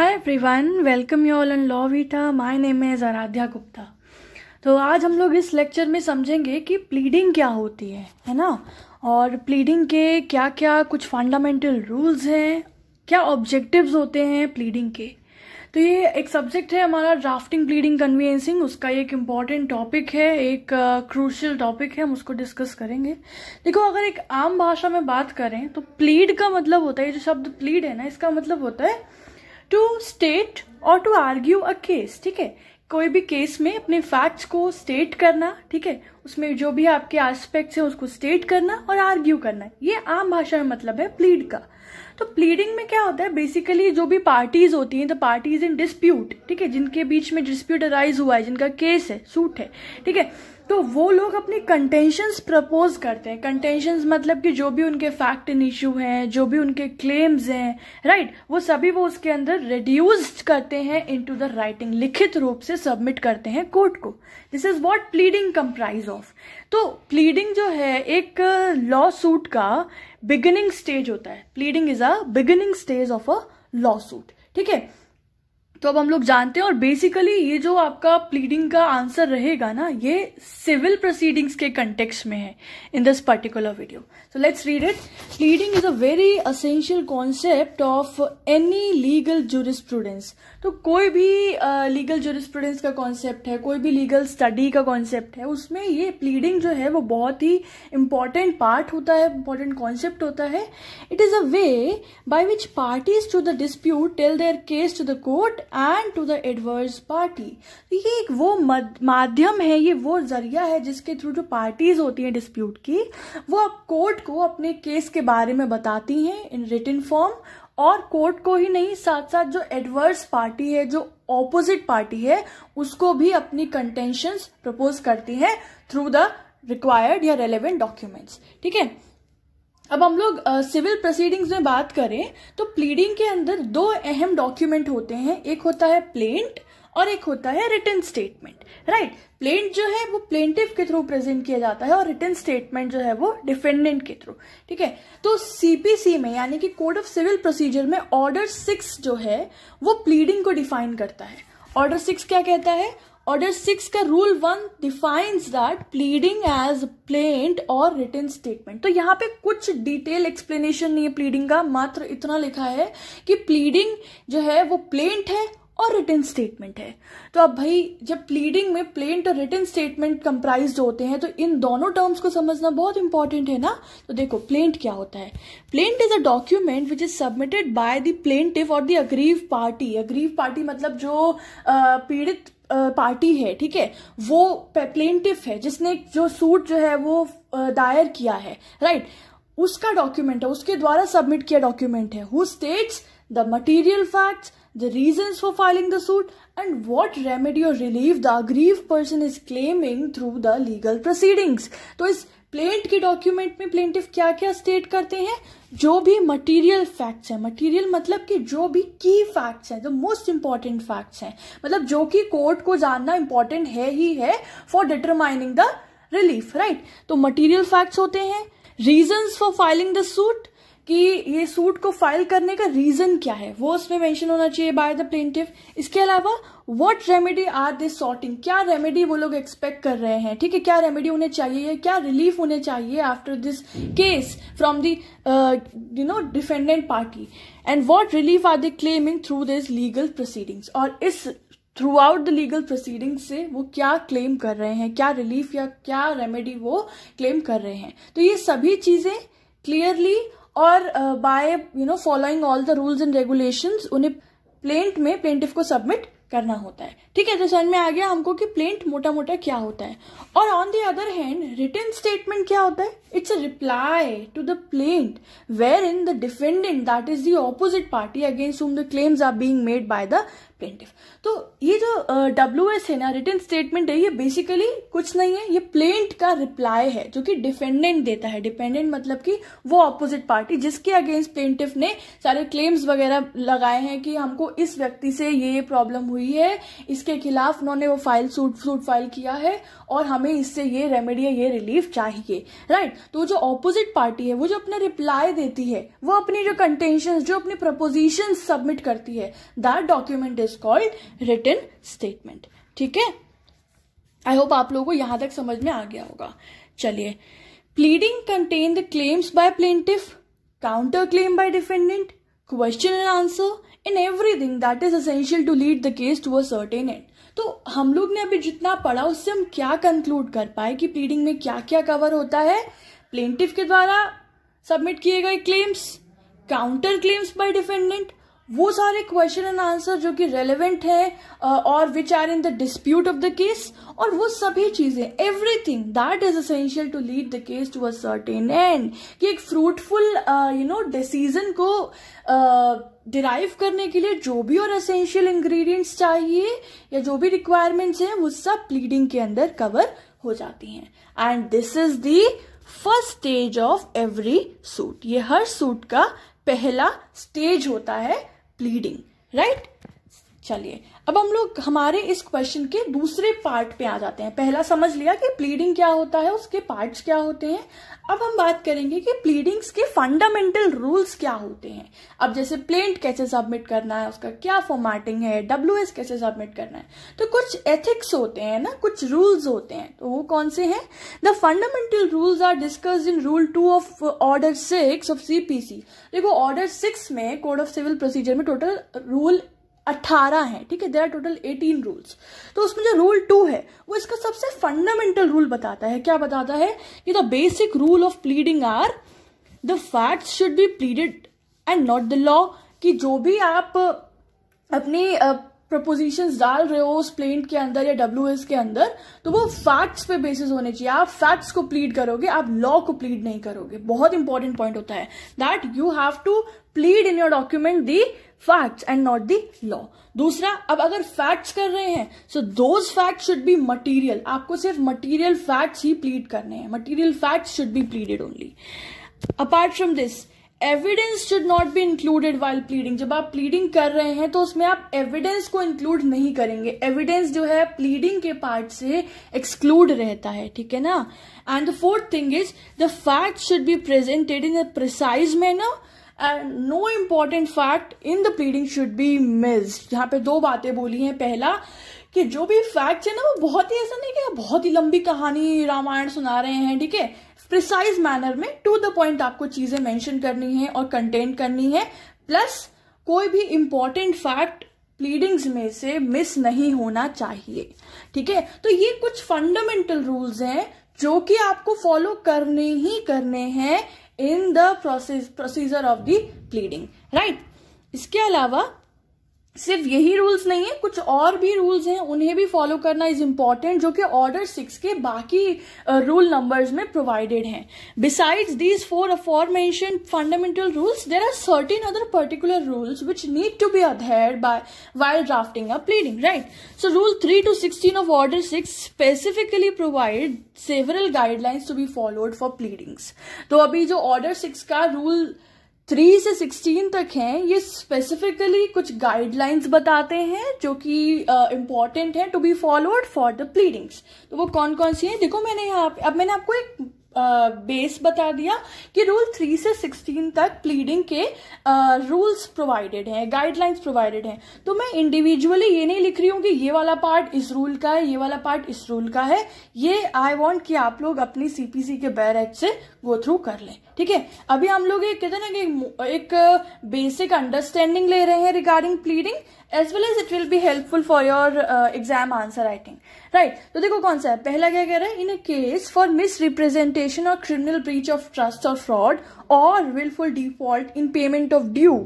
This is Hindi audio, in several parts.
Hi everyone welcome you all and Law Vita my name is Aradhya Gupta तो आज हम लोग इस लेक्चर में समझेंगे कि प्लीडिंग क्या होती है है ना और प्लीडिंग के क्या क्या कुछ फंडामेंटल रूल्स हैं क्या ऑब्जेक्टिव्स होते हैं प्लीडिंग के तो ये एक सब्जेक्ट है हमारा ड्राफ्टिंग प्लीडिंग कन्वीनियंसिंग उसका एक इम्पॉर्टेंट टॉपिक है एक क्रूशल uh, टॉपिक है हम उसको डिस्कस करेंगे देखो अगर एक आम भाषा में बात करें तो प्लीड का मतलब होता है ये जो शब्द प्लीड है ना इसका मतलब होता है टू स्टेट और टू आर्ग्यू अ केस ठीक है कोई भी केस में अपने फैक्ट्स को स्टेट करना ठीक है उसमें जो भी आपके एस्पेक्ट्स हैं उसको स्टेट करना और आर्ग्यू करना ये आम भाषा में मतलब है प्लीड का तो प्लीडिंग में क्या होता है बेसिकली जो भी पार्टीज होती हैं द पार्टीज इन डिस्प्यूट ठीक है जिनके बीच में डिस्प्यूट अराइज हुआ है जिनका केस है सूट है ठीक है तो वो लोग अपने कंटेंशंस प्रपोज करते हैं कंटेंशंस मतलब कि जो भी उनके फैक्ट इन इश्यू हैं जो भी उनके क्लेम्स हैं राइट वो सभी वो उसके अंदर रिड्यूस्ड करते हैं इनटू द राइटिंग लिखित रूप से सबमिट करते हैं कोर्ट को this is what pleading comprise of तो प्लीडिंग जो है एक लॉ सूट का बिगिनिंग स्टेज होता है pleading is a beginning stage of a lawsuit ठीक है तो अब हम लोग जानते हैं और बेसिकली ये जो आपका प्लीडिंग का आंसर रहेगा ना ये सिविल प्रोसीडिंग्स के कंटेक्स में है in this particular video so let's read it pleading is a very essential concept of any legal jurisprudence तो कोई भी लीगल uh, जुरिस्प्रूडेंस का कॉन्सेप्ट है कोई भी लीगल स्टडी का कॉन्सेप्ट है उसमें ये प्लीडिंग जो है वो बहुत ही इंपॉर्टेंट पार्ट होता है इंपॉर्टेंट कॉन्सेप्ट होता है it is a way by which parties to the dispute tell their case to the court and to the adverse party तो ये एक वो माध्यम है ये वो जरिया है जिसके थ्रू जो पार्टीज होती हैं डिस्प्यूट की वो अब कोर्ट को अपने केस के बारे में बताती हैं इन रिटर्न फॉर्म और कोर्ट को ही नहीं साथ साथ जो एडवर्स पार्टी है जो ऑपोजिट पार्टी है उसको भी अपनी कंटेंशन प्रपोज करती है थ्रू द रिक्वायर्ड या रेलेवेंट डॉक्यूमेंट्स ठीक है अब हम लोग सिविल प्रोसीडिंग्स में बात करें तो प्लीडिंग के अंदर दो अहम डॉक्यूमेंट होते हैं एक होता है प्लेंट और एक होता है रिटर्न स्टेटमेंट राइट प्लेंट जो है वो प्लेंटिव के थ्रू प्रेजेंट किया जाता है और रिटर्न स्टेटमेंट जो है वो डिफेंडेंट के थ्रू ठीक है तो सीपीसी में यानी कि कोड ऑफ सिविल प्रोसीजर में ऑर्डर सिक्स जो है वो प्लीडिंग को डिफाइन करता है ऑर्डर सिक्स क्या कहता है ऑर्डर सिक्स का rule one defines that pleading as plaint और रिटर्न स्टेटमेंट तो यहाँ पे कुछ डिटेल एक्सप्लेनेशन नहीं है प्लीडिंग का मात्र इतना लिखा है कि प्लीडिंग जो है वो प्लेंट है और रिटर्न स्टेटमेंट है तो अब भाई जब प्लीडिंग में प्लेंट और रिटर्न स्टेटमेंट कंप्राइज होते हैं तो इन दोनों टर्म्स को समझना बहुत इंपॉर्टेंट है ना तो देखो प्लेंट क्या होता है plaint is a document which is submitted by the plaintiff और the aggrieve party aggrieve party मतलब जो पीड़ित पार्टी है ठीक है वो प्लेंटिफ है जिसने जो सूट जो है वो दायर किया है राइट उसका डॉक्यूमेंट है उसके द्वारा सबमिट किया डॉक्यूमेंट है who states the material facts the reasons for filing the suit, and what remedy or relief the aggrieved person is claiming through the legal proceedings. तो इस प्लेंट के डॉक्यूमेंट में प्लेंटिव क्या क्या स्टेट करते हैं जो भी मटेरियल फैक्ट्स हैं मटेरियल मतलब कि जो भी की फैक्ट्स हैं जो मोस्ट इंपॉर्टेंट फैक्ट्स हैं मतलब जो कि कोर्ट को जानना इंपॉर्टेंट है ही है for determining the relief right तो मटेरियल फैक्ट्स होते हैं reasons for filing the suit कि ये सूट को फाइल करने का रीजन क्या है वो उसमें मेंशन होना चाहिए बाय द प्लेंटिव इसके अलावा what remedy are this sorting क्या रेमेडी वो लोग एक्सपेक्ट कर रहे हैं ठीक है क्या रेमेडी उन्हें चाहिए क्या रिलीफ उन्हें चाहिए after this case from the you know defendant party and what relief are they claiming through this legal proceedings और इस throughout the legal proceeding से वो क्या क्लेम कर रहे हैं क्या रिलीफ या क्या रेमेडी वो क्लेम कर रहे हैं तो ये सभी चीज़ें क्लियरली और by you know following all the rules and regulations उन्हें प्लेंट में प्लेंटिफ को सबमिट करना होता है ठीक है तो समझ में आ गया हमको कि प्लेंट मोटा मोटा क्या होता है और on the other hand written statement क्या होता है it's a reply to the plaint wherein the defendant that is the opposite party against whom the claims are being made by the plaintiff तो ये जो डब्ल्यू uh, है ना रिटर्न स्टेटमेंट है ये बेसिकली कुछ नहीं है ये प्लेंट का रिप्लाई है जो कि डिफेंडेंट देता है डिपेंडेंट मतलब कि वो ऑपोजिट पार्टी जिसके अगेंस्ट प्लेंटिफ ने सारे क्लेम्स वगैरह लगाए हैं कि हमको इस व्यक्ति से ये प्रॉब्लम हुई हुई है इसके खिलाफ उन्होंने वो फाइल सूट सूट फाइल किया है और हमें इससे ये रेमेडी है ये रिलीफ चाहिए राइट तो जो ऑपोजिट पार्टी है वो जो अपना रिप्लाई देती है वो अपनी जो कंटेंशन जो अपनी प्रपोजिशन सबमिट करती है that document is called written statement ठीक है आई होप आप लोगों को यहां तक समझ में आ गया होगा चलिए pleading contain the claims by plaintiff counter claim by defendant question and answer in everything that is essential to lead the case to a certain end तो हम लोग ने अभी जितना पढ़ा उससे हम क्या कंक्लूड कर पाए कि प्लीडिंग में क्या क्या कवर होता है प्लेंटिव के द्वारा सबमिट किए गए claims counter claims by defendant वो सारे क्वेश्चन एंड आंसर जो कि रेलिवेंट है और which are in the dispute of the case और वो सभी चीजें everything that is essential to lead the case to a certain and कि एक फ्रूटफुल यू नो डिसीजन को डिराइव uh, करने के लिए जो भी और असेंशियल इंग्रेडिएंट्स चाहिए या जो भी रिक्वायरमेंट्स हैं वो सब प्लीडिंग के अंदर कवर हो जाती हैं and this is the first stage of every suit ये हर सूट का पहला स्टेज होता है pleading right चलिए अब हम लोग हमारे इस क्वेश्चन के दूसरे पार्ट पे आ जाते हैं पहला समझ लिया कि प्लीडिंग क्या होता है उसके पार्ट्स क्या होते हैं अब हम बात करेंगे कि प्लीडिंग्स के फंडामेंटल रूल्स क्या होते हैं अब जैसे प्लेन कैसे सबमिट करना है उसका क्या फॉर्मेटिंग है डब्ल्यू एस कैसे सबमिट करना है तो कुछ एथिक्स होते हैं ना कुछ रूल्स होते हैं तो वो कौन से हैं the fundamental rules are discuss in rule two of order six of C देखो ऑर्डर सिक्स में कोड ऑफ सिविल प्रोसीजर में टोटल रूल अट्ठारह हैं ठीक है there are total eighteen rules तो उसमें जो रूल टू है वो इसका सबसे फंडामेंटल रूल बताता है क्या बताता है कि the basic rule of pleading are the fact should be pleaded and not the law कि जो भी आप अपनी प्रपोजिशन डाल रहे हो उस प्लेट के अंदर या डब्ल्यू के अंदर तो वो फैक्ट्स पे बेसिस होने चाहिए आप फैक्ट्स को प्लीड करोगे आप लॉ को प्लीड नहीं करोगे बहुत इंपॉर्टेंट पॉइंट होता है that you have to plead in your document the facts and not the law दूसरा अब अगर फैक्ट्स कर रहे हैं so those fact should be material आपको सिर्फ मटीरियल फैक्ट्स ही प्लीड करने हैं material facts should be pleaded only apart from this evidence should not be included while pleading जब आप प्लीडिंग कर रहे हैं तो उसमें आप एविडेंस को इंक्लूड नहीं करेंगे एविडेंस जो है प्लीडिंग के पार्ट से एक्सक्लूड रहता है ठीक है ना and the fourth thing is the fact should be presented in a precise manner and no important fact in the pleading should be missed यहाँ पे दो बातें बोली हैं पहला कि जो भी फैक्ट्स है ना वो बहुत ही ऐसा नहीं कि बहुत ही लंबी कहानी रामायण सुना रहे हैं ठीक है प्रिसाइज मैनर में टू द पॉइंट आपको चीजें मेंशन करनी है और कंटेंट करनी है प्लस कोई भी इंपॉर्टेंट फैक्ट प्लीडिंग्स में से मिस नहीं होना चाहिए ठीक है तो ये कुछ फंडामेंटल रूल्स हैं जो कि आपको फॉलो करने ही करने हैं in the process procedure of the pleading right इसके अलावा सिर्फ यही रूल्स नहीं है कुछ और भी रूल्स हैं उन्हें भी फॉलो करना इज इम्पॉर्टेंट जो कि ऑर्डर सिक्स के बाकी रूल uh, नंबर्स में प्रोवाइडेड हैं besides these four aforementioned fundamental rules there are certain other particular rules which need to be adhered by while drafting a pleading right so rule three to sixteen of order six specifically provide several guidelines to be followed for pleadings तो अभी जो ऑर्डर सिक्स का रूल थ्री से सिक्सटीन तक हैं ये स्पेसिफिकली कुछ गाइडलाइंस बताते हैं जो कि इम्पॉर्टेंट है to be followed for the pleadings तो वो कौन कौन सी हैं देखो मैंने यहाँ अब मैंने आपको एक बेस बता दिया कि रूल थ्री से सिक्सटीन तक प्लीडिंग के रूल्स प्रोवाइडेड हैं गाइडलाइंस प्रोवाइडेड हैं तो मैं इंडिविजुअली ये नहीं लिख रही हूँ कि ये वाला पार्ट इस रूल का है ये वाला पार्ट इस रूल का है ये आई वांट कि आप लोग अपनी सीपीसी के बैर एक्ट से गो थ्रू कर लें ठीक है अभी हम लोग ये कहते ना कि एक बेसिक अंडरस्टैंडिंग ले रहे हैं regarding pleading as well as it will be helpful for your exam answer writing right तो देखो कौन सा है पहला क्या कह रहा है in a case for misrepresentation और क्रिमिनल ब्रीच ऑफ ट्रस्ट और फ्रॉड और wilful default in payment of due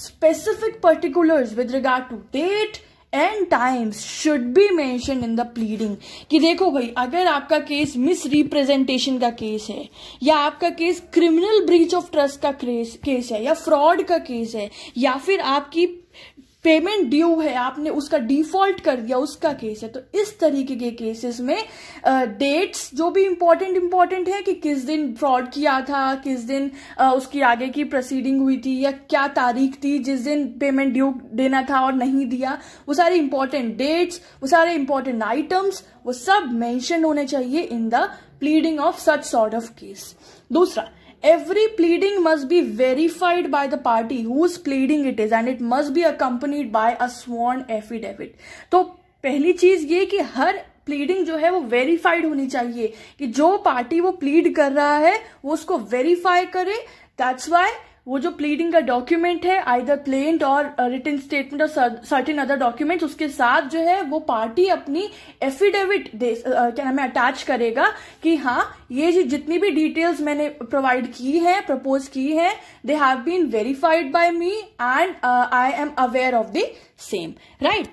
specific particulars with regard to date and times should be mention in the pleading कि देखो भाई अगर आपका केस मिस रिप्रेजेंटेशन का केस है या आपका case criminal breach of trust का केस है या फ्रॉड का केस है या फिर आपकी पेमेंट ड्यू है आपने उसका डिफॉल्ट कर दिया उसका केस है तो इस तरीके के केसेस में डेट्स जो भी इम्पोर्टेंट इम्पोर्टेंट है कि किस दिन फ्रॉड किया था किस दिन आ, उसकी आगे की प्रोसीडिंग हुई थी या क्या तारीख थी जिस दिन पेमेंट ड्यू देना था और नहीं दिया वो सारे इम्पोर्टेंट डेट्स वो सारे इम्पोर्टेंट आइटम्स वो सब मैंशन होने चाहिए in the pleading of such sort of case दूसरा every pleading must be verified by the party whose pleading it is and it must be accompanied by a sworn affidavit तो पहली चीज ये कि हर प्लीडिंग जो है वो वेरीफाइड होनी चाहिए कि जो पार्टी वो प्लीड कर रहा है वो उसको वेरीफाई करे दैट्स वाई वो जो प्लीडिंग का डॉक्यूमेंट है आइदर प्लेन और रिटर्न स्टेटमेंट और सर्टेन अदर डॉक्यूमेंट उसके साथ जो है वो पार्टी अपनी एफिडेविट uh, uh, क्या नाम है अटैच करेगा कि हाँ ये जो जितनी भी डिटेल्स मैंने प्रोवाइड की है प्रपोज की है they have been verified by me and I am aware of the same right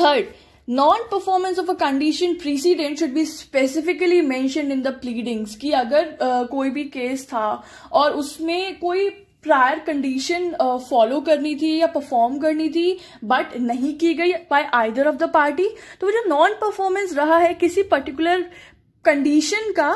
third non performance of a condition precedent should be specifically mention in the pleadings कि अगर uh, कोई भी केस था और उसमें कोई प्रायर कंडीशन फॉलो करनी थी या परफॉर्म करनी थी बट नहीं की गई by either of the party तो जो नॉन परफॉर्मेंस रहा है किसी पर्टिकुलर कंडीशन का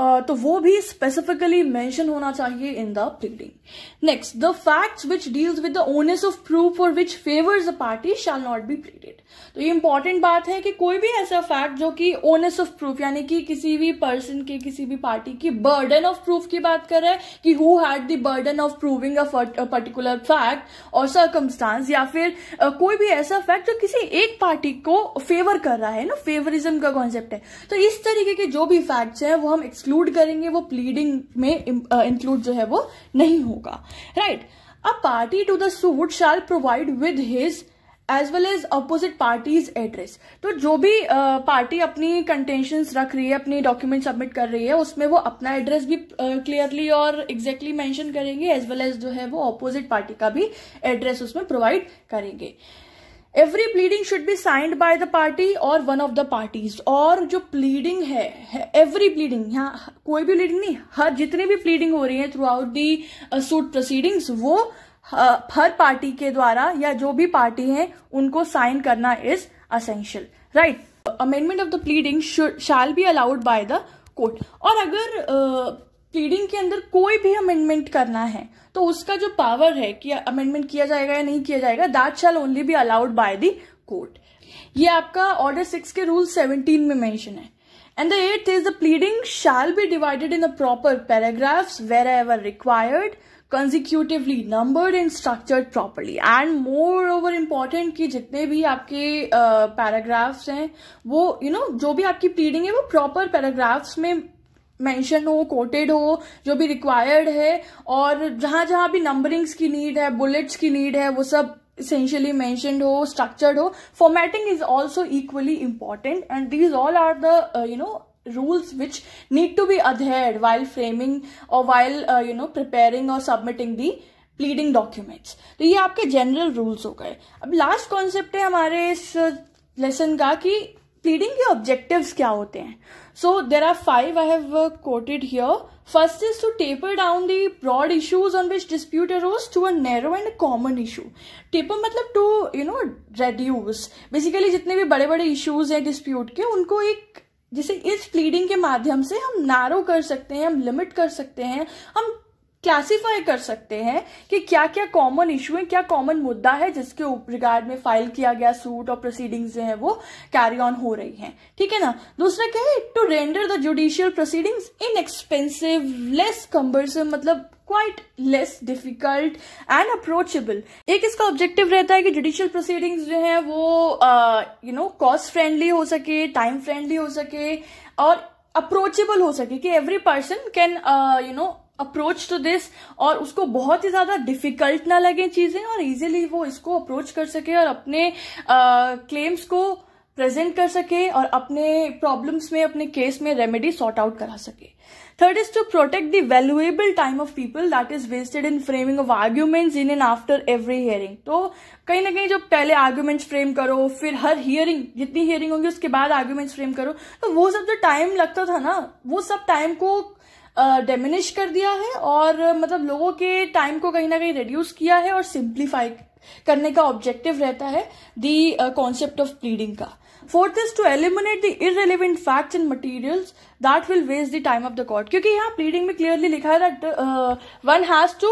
तो वो भी स्पेसिफिकली मेंशन होना चाहिए in the pleading next the facts which deals with the onus of proof और which favours a party shall not be pleaded तो ये इंपॉर्टेंट बात है कि कोई भी ऐसा फैक्ट जो कि ओनेस ऑफ प्रूफ यानी कि किसी भी पर्सन के किसी भी पार्टी की बर्डन ऑफ प्रूफ की बात कर रहे हैं कि who had the burden of proving a particular fact और सर्कमस्टांस या फिर uh, कोई भी ऐसा फैक्ट जो किसी एक पार्टी को फेवर कर रहा है ना फेवरिज्म का कॉन्सेप्ट है तो इस तरीके के जो भी फैक्ट्स हैं वो हम एक्सप्लेन एक्सक्लूड करेंगे वो प्लीडिंग में इंक्लूड uh, जो है वो नहीं होगा right a party to the suit shall provide with his as well as opposite parties address तो जो भी पार्टी uh, अपनी कंटेंशन रख रही है अपनी डॉक्यूमेंट सबमिट कर रही है उसमें वो अपना एड्रेस भी क्लियरली uh, और एग्जैक्टली exactly मैंशन करेंगे एज वेल एज जो है वो अपोजिट पार्टी का भी एड्रेस उसमें प्रोवाइड करेंगे every pleading should be signed by the party और वन ऑफ द पार्टीज और जो प्लीडिंग है एवरी प्लीडिंग यहाँ कोई भी प्लीडिंग नहीं हर जितनी भी प्लीडिंग हो रही है throughout the suit proceedings वो uh, हर पार्टी के द्वारा या जो भी पार्टी है उनको साइन करना is essential right amendment of the pleading shall be allowed by the court और अगर uh, प्लीडिंग के अंदर कोई भी अमेंडमेंट करना है तो उसका जो पावर है कि अमेंडमेंट किया जाएगा या नहीं किया जाएगा that shall only be allowed by the court ये आपका ऑर्डर सिक्स के रूल सेवनटीन में मेंशन है and the eight is the pleading shall be divided in a proper paragraphs wherever required consecutively numbered in structure properly and moreover important की जितने भी आपके पैराग्राफ्स uh, हैं वो यू you नो know, जो भी आपकी प्लीडिंग है वो प्रॉपर पैराग्राफ्स में मेंशन हो कोटेड हो जो भी रिक्वायर्ड है और जहां जहां भी नंबरिंग्स की नीड है बुलेट्स की नीड है वो सब essentially mentioned ho structured ho formatting is also equally important and these all are the uh, you know rules which need to be adhered while framing or while uh, you know preparing or submitting the pleading documents तो ये आपके general rules हो गए अब last concept है हमारे इस lesson का कि प्लीडिंग के ऑब्जेक्टिव क्या होते हैं so there are five I have quoted here first is to taper down the broad issues on which dispute arose to a narrow and common issue taper मतलब to you know reduce basically जितने भी बड़े बड़े इशूज हैं डिस्प्यूट के उनको एक जिसे इस प्लीडिंग के माध्यम से हम नैरो कर सकते हैं हम लिमिट कर सकते हैं हम क्लासिफाई कर सकते हैं कि क्या क्या कॉमन इशू है क्या कॉमन मुद्दा है जिसके रिगार्ड में फाइल किया गया सूट और प्रोसीडिंग्स जो है वो कैरी ऑन हो रही हैं ठीक है ना दूसरा क्या है to render the judicial proceedings inexpensive less cumbersome मतलब quite less difficult and approachable एक इसका ऑब्जेक्टिव रहता है कि जुडिशियल प्रोसीडिंग्स जो है वो यू नो कॉस्ट फ्रेंडली हो सके टाइम फ्रेंडली हो सके और अप्रोचेबल हो सके कि every person can you know approach to this और उसको बहुत ही ज्यादा डिफिकल्ट ना लगे चीजें और इजीली वो इसको अप्रोच कर सके और अपने क्लेम्स uh, को प्रेजेंट कर सके और अपने प्रॉब्लम्स में अपने केस में रेमेडी सॉर्ट आउट करा सके third is to protect the valuable time of people that is wasted in framing of arguments in and after every hearing तो कहीं ना कहीं जब पहले आर्ग्यूमेंट्स फ्रेम करो फिर हर हियरिंग जितनी हियरिंग होंगी उसके बाद आर्ग्यूमेंट्स फ्रेम करो तो वो सब जो टाइम लगता था ना वो सब टाइम को डेमिनिश कर दिया है और मतलब लोगों के टाइम को कहीं ना कहीं रिड्यूस किया है और सिंप्लीफाई करने का ऑब्जेक्टिव रहता है दी कॉन्सेप्ट ऑफ प्लीडिंग का fourth is to eliminate the irrelevant facts and materials that will waste the time of the court क्योंकि यहाँ प्लीडिंग में क्लियरली लिखा है that one has to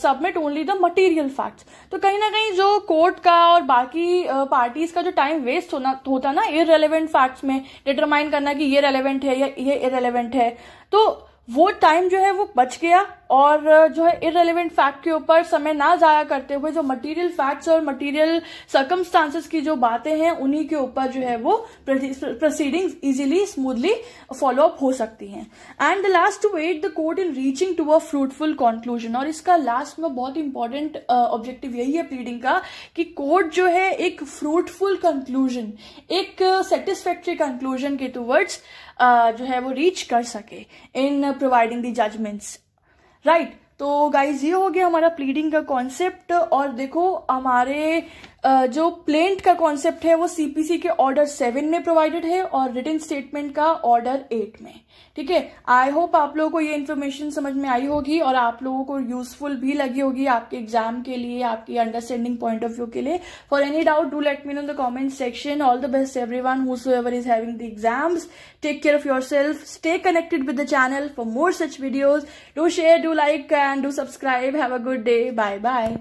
submit only the material facts तो कहीं ना कहीं जो कोर्ट का और बाकी पार्टीज uh, का जो टाइम वेस्ट होना होता ना इरेलीवेंट फैक्ट्स में डिटरमाइन करना कि ये रेलिवेंट है या ये इरेलीवेंट है तो वो टाइम जो है वो बच गया और जो है इरेलीवेंट फैक्ट के ऊपर समय ना जाया करते हुए जो मटेरियल फैक्ट्स और मटेरियल सर्कमस्टांसेस की जो बातें हैं उन्हीं के ऊपर जो है वो proceedings easily smoothly follow up हो सकती हैं and the last to wait the court in reaching to a fruitful conclusion और इसका लास्ट में बहुत इंपॉर्टेंट ऑब्जेक्टिव यही है प्लीडिंग का कि कोर्ट जो है एक फ्रूटफुल कंक्लूजन एक सेटिस्फैक्ट्री कंक्लूजन के टूवर्ड्स जो है वो रीच कर सके in providing the judgements right right, तो गाइज ये हो गया हमारा प्लीडिंग का कॉन्सेप्ट और देखो हमारे जो प्लेंट का कॉन्सेप्ट है वो सीपीसी के ऑर्डर सेवन में प्रोवाइडेड है और रिटर्न स्टेटमेंट का ऑर्डर एट में ठीक है आई होप आप लोगों को ये इन्फॉर्मेशन समझ में आई होगी और आप लोगों को यूजफुल भी लगी होगी आपके एग्जाम के लिए आपकी अंडरस्टैंडिंग पॉइंट ऑफ व्यू के लिए for any doubt do let me know the comment section all the best everyone whoever is having the exams take care of yourself stay connected with the channel for more such videos do share do like and do subscribe have a good day bye bye